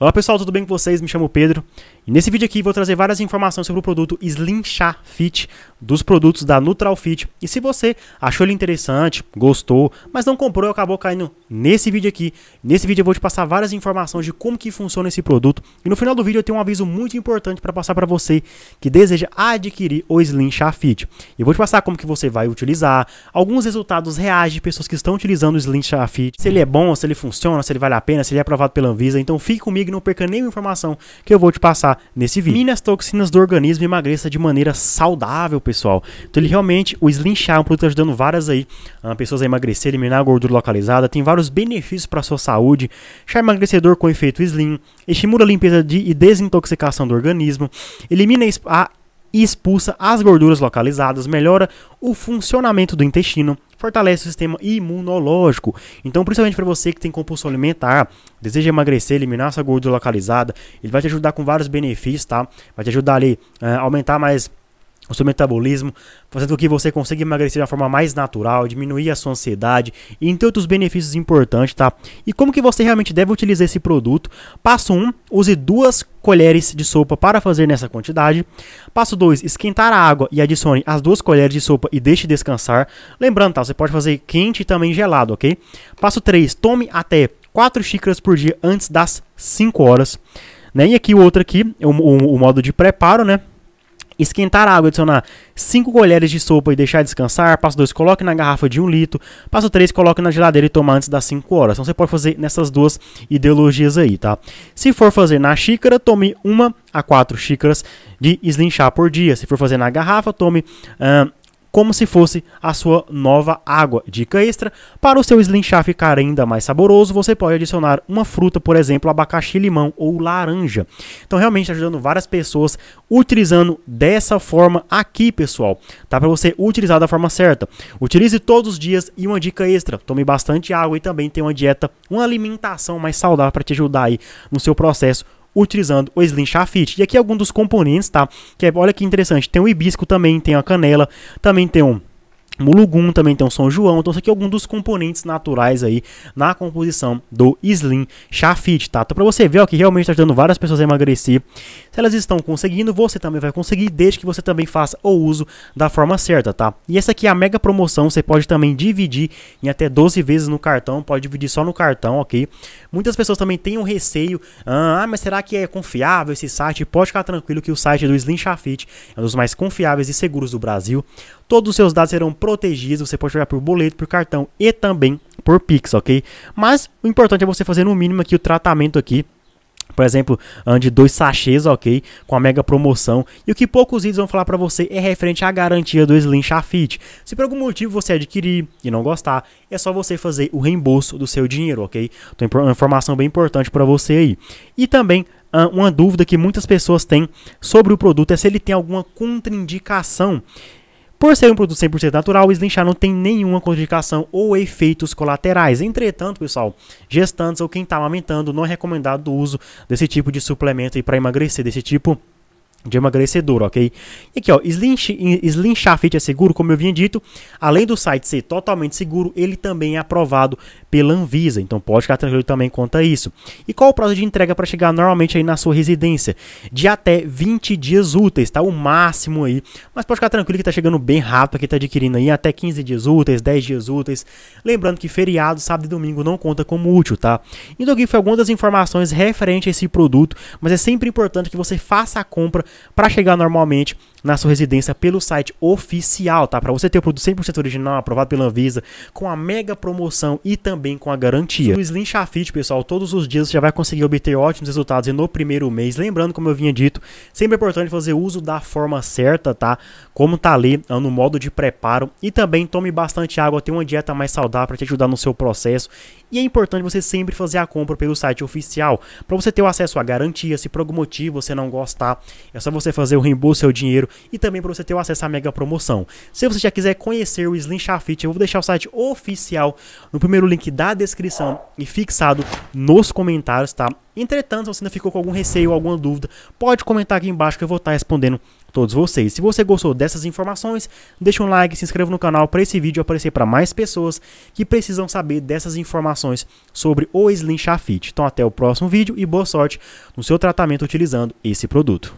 Olá pessoal, tudo bem com vocês? Me chamo Pedro e nesse vídeo aqui vou trazer várias informações sobre o produto Slim Chá Fit dos produtos da Neutral Fit. E se você achou ele interessante, gostou, mas não comprou e acabou caindo nesse vídeo aqui, nesse vídeo eu vou te passar várias informações de como que funciona esse produto. E no final do vídeo eu tenho um aviso muito importante para passar para você que deseja adquirir o Slim Chá Fit. Eu vou te passar como que você vai utilizar, alguns resultados reais de pessoas que estão utilizando o Slim Chá Fit, se ele é bom, se ele funciona, se ele vale a pena, se ele é aprovado pela Anvisa. Então fique comigo ligue, não perca nenhuma informação que eu vou te passar nesse vídeo. Mini as toxinas do organismo emagreça de maneira saudável, pessoal. Então ele realmente, o Slim Chá é um produto ajudando várias aí ah, pessoas a emagrecer, eliminar a gordura localizada, tem vários benefícios para sua saúde. Chá emagrecedor com efeito Slim, estimula a limpeza de, e desintoxicação do organismo, elimina a e expulsa as gorduras localizadas, melhora o funcionamento do intestino, fortalece o sistema imunológico. Então, principalmente para você que tem compulsão alimentar, deseja emagrecer, eliminar essa gordura localizada, ele vai te ajudar com vários benefícios, tá? Vai te ajudar ali eh, a aumentar mais o seu metabolismo, fazendo com que você consiga emagrecer de uma forma mais natural, diminuir a sua ansiedade, entre outros benefícios importantes, tá? E como que você realmente deve utilizar esse produto? Passo 1, um, use duas colheres de sopa para fazer nessa quantidade. Passo 2, esquentar a água e adicione as duas colheres de sopa e deixe descansar. Lembrando, tá? Você pode fazer quente e também gelado, ok? Passo 3, tome até 4 xícaras por dia antes das 5 horas. Né? E aqui o outro aqui, o, o, o modo de preparo, né? Esquentar a água, adicionar 5 colheres de sopa e deixar descansar. Passo 2, coloque na garrafa de 1 um litro. Passo 3, coloque na geladeira e toma antes das 5 horas. Então você pode fazer nessas duas ideologias aí, tá? Se for fazer na xícara, tome 1 a 4 xícaras de slim chá por dia. Se for fazer na garrafa, tome... Uh, como se fosse a sua nova água. Dica extra: para o seu slinchar ficar ainda mais saboroso, você pode adicionar uma fruta, por exemplo, abacaxi, limão ou laranja. Então, realmente tá ajudando várias pessoas utilizando dessa forma aqui, pessoal. Tá para você utilizar da forma certa. Utilize todos os dias e uma dica extra: tome bastante água e também tenha uma dieta, uma alimentação mais saudável para te ajudar aí no seu processo utilizando o Slim Chafit. E aqui alguns dos componentes, tá? Que é, olha que interessante, tem o hibisco também, tem a canela, também tem um Mulugum também tem o São João, então isso aqui é algum dos componentes naturais aí na composição do Slim Chafit, tá? Então para você ver ó, que realmente está ajudando várias pessoas a emagrecer, se elas estão conseguindo, você também vai conseguir, desde que você também faça o uso da forma certa, tá? E essa aqui é a mega promoção, você pode também dividir em até 12 vezes no cartão, pode dividir só no cartão, ok? Muitas pessoas também têm um receio, ah, mas será que é confiável esse site? Pode ficar tranquilo que o site do Slim Chafit é um dos mais confiáveis e seguros do Brasil, Todos os seus dados serão protegidos, você pode jogar por boleto, por cartão e também por Pix, ok? Mas o importante é você fazer no mínimo aqui o tratamento aqui por exemplo, ande dois sachês, ok? Com a mega promoção. E o que poucos vídeos vão falar para você é referente à garantia do Slim Chafit. Se por algum motivo você adquirir e não gostar, é só você fazer o reembolso do seu dinheiro, ok? Então, é uma informação bem importante para você aí. E também ah, uma dúvida que muitas pessoas têm sobre o produto é se ele tem alguma contraindicação. Por ser um produto 100% natural, o Slim não tem nenhuma contraindicação ou efeitos colaterais. Entretanto, pessoal, gestantes ou quem está amamentando não é recomendado o uso desse tipo de suplemento para emagrecer, desse tipo de emagrecedor, ok? E aqui, ó, Slim, Slim Chafit é seguro, como eu vinha dito, além do site ser totalmente seguro, ele também é aprovado pela Anvisa, então pode ficar tranquilo também quanto a isso. E qual o prazo de entrega para chegar normalmente aí na sua residência? De até 20 dias úteis, tá? O máximo aí, mas pode ficar tranquilo que tá chegando bem rápido, que tá adquirindo aí até 15 dias úteis, 10 dias úteis. Lembrando que feriado, sábado e domingo não conta como útil, tá? Então aqui foi algumas das informações referente a esse produto, mas é sempre importante que você faça a compra para chegar normalmente na sua residência pelo site oficial, tá? Para você ter o produto 100% original, aprovado pela Anvisa, com a mega promoção e também com a garantia. O Slim Chafit, pessoal, todos os dias você já vai conseguir obter ótimos resultados e no primeiro mês. Lembrando, como eu vinha dito, sempre é importante fazer uso da forma certa, tá? Como tá ali ah, no modo de preparo e também tome bastante água, tenha uma dieta mais saudável para te ajudar no seu processo. E é importante você sempre fazer a compra pelo site oficial para você ter o acesso à garantia. Se por algum motivo você não gostar, é só você fazer o reembolso do seu dinheiro e também para você ter acesso à mega promoção. Se você já quiser conhecer o Slim Chafit, eu vou deixar o site oficial no primeiro link da descrição e fixado nos comentários, tá? Entretanto, se você ainda ficou com algum receio ou alguma dúvida, pode comentar aqui embaixo que eu vou estar tá respondendo todos vocês. Se você gostou dessas informações, deixa um like, se inscreva no canal para esse vídeo aparecer para mais pessoas que precisam saber dessas informações sobre o Slim Chafit. Então até o próximo vídeo e boa sorte no seu tratamento utilizando esse produto.